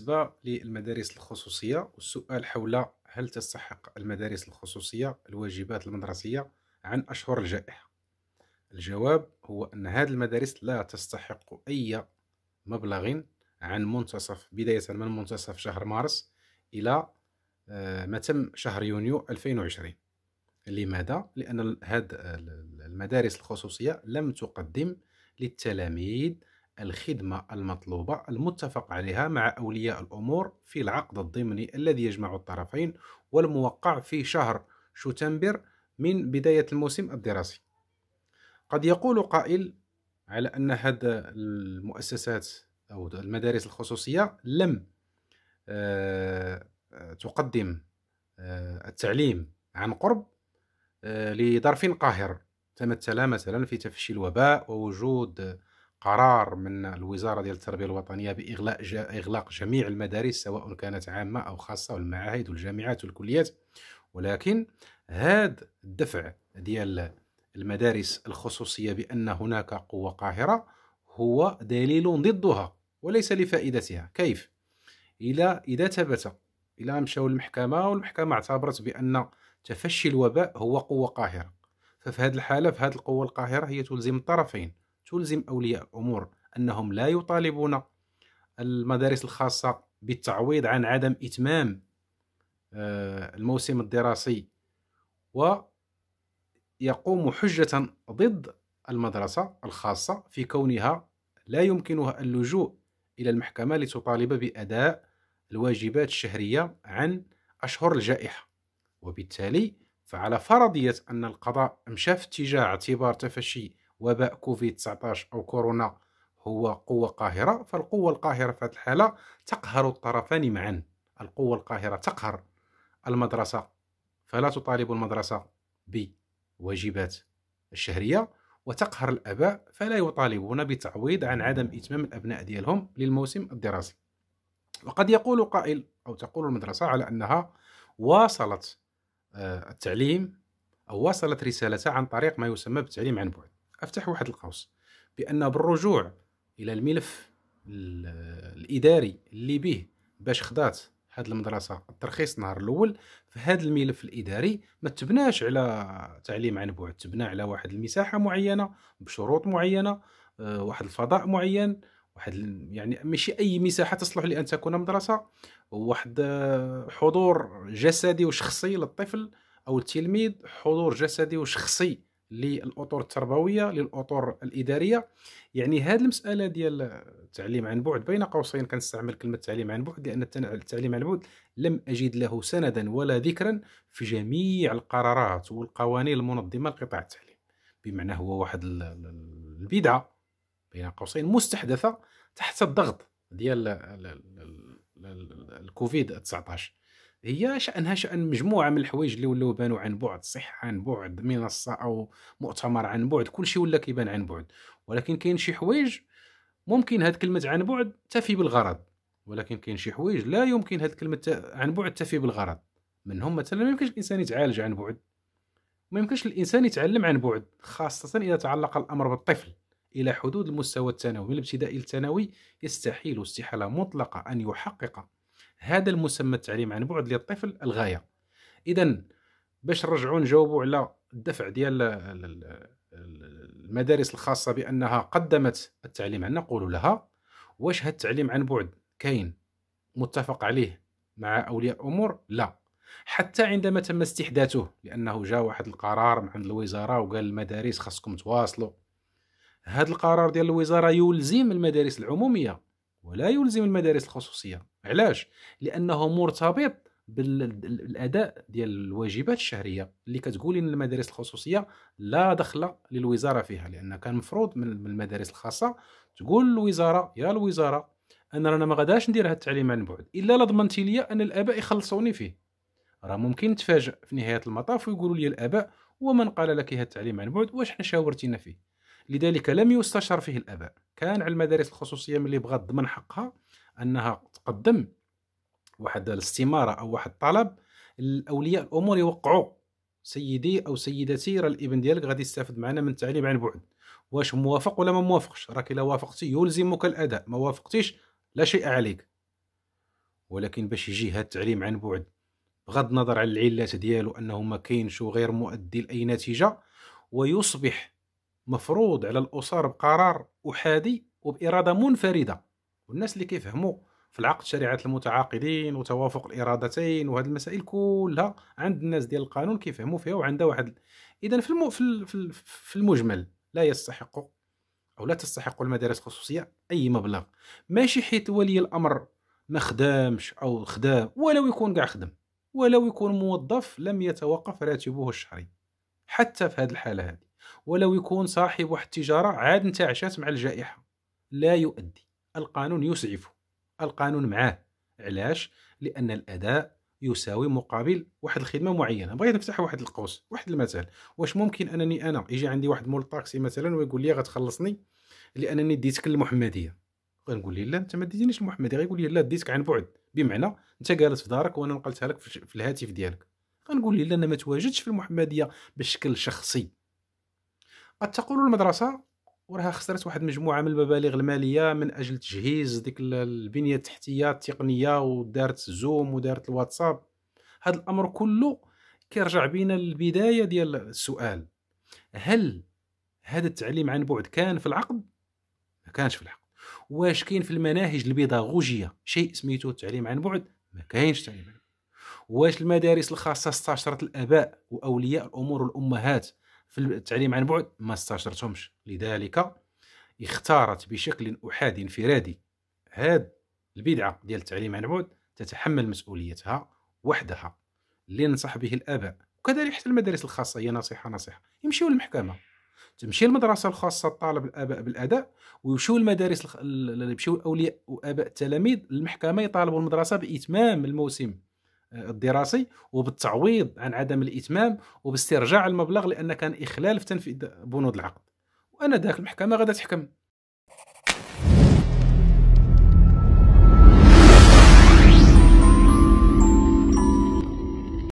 بالنسبة للمدارس الخصوصية والسؤال حول هل تستحق المدارس الخصوصية الواجبات المدرسية عن أشهر الجائحة الجواب هو أن هذه المدارس لا تستحق أي مبلغ عن منتصف بداية من منتصف شهر مارس إلى آه، ما تم شهر يونيو 2020 لماذا؟ لأن هذه المدارس الخصوصية لم تقدم للتلاميذ الخدمة المطلوبة المتفق عليها مع أولياء الأمور في العقد الضمني الذي يجمع الطرفين والموقع في شهر شتنبر من بداية الموسم الدراسي قد يقول قائل على أن هذه المؤسسات أو المدارس الخصوصية لم آه، تقدم آه، التعليم عن قرب آه، لظرف قاهر تمثل مثلا في تفشي الوباء ووجود قرار من الوزاره ديال التربيه الوطنيه باغلاق اغلاق جميع المدارس سواء كانت عامه او خاصه والمعاهد والجامعات والكليات ولكن هذا الدفع ديال المدارس الخصوصيه بان هناك قوه قاهره هو دليل ضدها وليس لفائدتها كيف الى اذا ثبت الى مشاو للمحكمه والمحكمه اعتبرت بان تفشي الوباء هو قوه قاهره ففي هذه الحاله في هذه القوه القاهره هي تلزم الطرفين تلزم أولياء الأمور أنهم لا يطالبون المدارس الخاصة بالتعويض عن عدم إتمام آه، الموسم الدراسي ويقوم حجة ضد المدرسة الخاصة في كونها لا يمكنها اللجوء إلى المحكمة لتطالب بأداء الواجبات الشهرية عن أشهر الجائحة وبالتالي فعلى فرضية أن القضاء مشى في اتجاه اعتبار تفشي وباء كوفيد 19 أو كورونا هو قوة قاهرة فالقوة القاهرة في هذه الحالة تقهر الطرفان معا القوة القاهرة تقهر المدرسة فلا تطالب المدرسة بواجبات الشهرية وتقهر الآباء فلا يطالبون بتعويض عن عدم إتمام الأبناء ديالهم للموسم الدراسي وقد يقول قائل أو تقول المدرسة على أنها واصلت آه، التعليم أو واصلت رسالتها عن طريق ما يسمى بالتعليم عن بعد افتح واحد القوس بان بالرجوع الى الملف الاداري اللي به باش خدات هاد المدرسه الترخيص نهار الاول فهاد الملف الاداري ما تبناش على تعليم عن بعد تبنى على واحد المساحه معينه بشروط معينه آه، واحد الفضاء معين واحد يعني ماشي اي مساحه تصلح لان تكون مدرسه واحد آه، حضور جسدي وشخصي للطفل او التلميذ حضور جسدي وشخصي للاطر التربويه للاطر الاداريه يعني هذه المساله ديال التعليم عن بعد بين قوسين كنستعمل كلمه تعليم عن بعد لان التعليم عن بعد لم اجد له سندا ولا ذكرا في جميع القرارات والقوانين المنظمه لقطاع التعليم بمعنى هو واحد البدعه بين قوسين مستحدثه تحت الضغط ديال الكوفيد 19 هي شأنها شأن مجموعة من الحوايج اللي ولاو بانوا عن بعد صحة عن بعد منصة أو مؤتمر عن بعد كل شيء ولا كيبان عن بعد ولكن كاين شي حوايج ممكن هاد كلمة عن بعد تفي بالغرض ولكن كاين شي حوايج لا يمكن هاد كلمة عن بعد تفي بالغرض منهم مثلا ما يمكنش الإنسان يتعالج عن بعد ما يمكنش الإنسان يتعلم عن بعد خاصة إذا تعلق الأمر بالطفل إلى حدود المستوى الثانوي من الابتدائي الثانوي يستحيل استحالة مطلقة أن يحقق هذا المسمى التعليم عن بعد للطفل الغايه اذا باش نرجعوا نجاوبوا على الدفع ديال المدارس الخاصه بانها قدمت التعليم عن نقول لها واش هاد التعليم عن بعد كاين متفق عليه مع اولياء امور لا حتى عندما تم استحداثه لانه جاء واحد القرار من عند الوزاره وقال المدارس خاصكم تواصلوا هذا القرار ديال الوزاره يلزم المدارس العموميه ولا يلزم المدارس الخصوصيه علاش لانه مرتبط بالاداء ديال الواجبات الشهريه اللي كتقولي ان المدارس الخصوصيه لا دخل للوزاره فيها لان كان مفروض من المدارس الخاصه تقول للوزاره يا الوزاره انا رانا ما غاداش ندير هذا التعليم عن بعد الا لا ضمنتي لي ان الاباء يخلصوني فيه راه ممكن نتفاجئ في نهايه المطاف ويقولوا لي الاباء ومن قال لك هذا التعليم عن بعد واش حنا شاورتينا فيه لذلك لم يستشر فيه الاباء كان على المدارس الخصوصيه ملي بغات تضمن حقها انها تقدم واحد الاستماره او واحد الطلب الاولياء الامور يوقعوا سيدي او سيدتي راه الابن ديالك غادي يستافد معنا من التعليم عن بعد واش موافق ولا ما موافقش راك الا وافقتي يلزمك الاداء ما وافقتيش لا شيء عليك ولكن باش يجي هذا التعليم عن بعد بغض النظر على العلات ديالو انه ما كاينش وغير مؤدي لاي نتيجه ويصبح مفروض على الاسر بقرار احادي وباراده منفرده والناس اللي كيفهموا في العقد شريعه المتعاقدين وتوافق الارادتين وهذه المسائل كلها عند الناس ديال القانون كيفهموا فيها وعندها واحد اذا في, المو... في, في, في المجمل لا يستحق او لا تستحق المدارس الخصوصيه اي مبلغ ماشي حيت ولي الامر ما خدامش او خدام ولو يكون كاع خدم ولو يكون موظف لم يتوقف راتبه الشهري حتى في هذه الحاله هذه ولو يكون صاحب واحد التجاره عاد انتعشات مع الجائحه لا يؤدي القانون يسعفه القانون معاه علاش لان الاداء يساوي مقابل واحد الخدمه معينه بغيت نفتح واحد القوس واحد المثال واش ممكن انني انا يجي عندي واحد مول طاكسي مثلا ويقول لي غتخلصني لانني ديتك المحمديه غنقول ليه لا انت ما ديتينيش المحمديه غيقول لي لا ديتك عن بعد بمعنى انت جالس في دارك وانا نقلتها لك في الهاتف ديالك غنقول ليه لا انا ما تواجدش في المحمديه بشكل شخصي قد تقول المدرسه وراها خسرت واحد المجموعه من المبالغ الماليه من اجل تجهيز ديك البنيه التحتيه التقنيه ودارت زوم ودارت الواتساب هذا الامر كله كيرجع بينا للبدايه ديال السؤال هل هذا التعليم عن بعد كان في العقد ما كانش في العقد واش كاين في المناهج البيداغوجيه شيء سميتو التعليم عن بعد ما كاينش تعليم عن بعد واش المدارس الخاصه استشرت الاباء واولياء الامور والامهات في التعليم عن بعد ما استشرتهمش لذلك اختارت بشكل احادي انفرادي هذه البدعه ديال التعليم عن بعد تتحمل مسؤوليتها وحدها اللي ننصح به الاباء وكذلك حتى المدارس الخاصه هي نصيحه نصيحه يمشيو للمحكمه تمشي المدرسه الخاصه الطالب الاباء بالاداء ويمشيو المدارس يمشيو الأولياء واباء التلاميذ للمحكمه يطالبوا المدرسه باتمام الموسم الدراسي وبالتعويض عن عدم الاتمام وباسترجاع المبلغ لان كان اخلال في تنفيذ بنود العقد وانا ذاك المحكمه غادا تحكم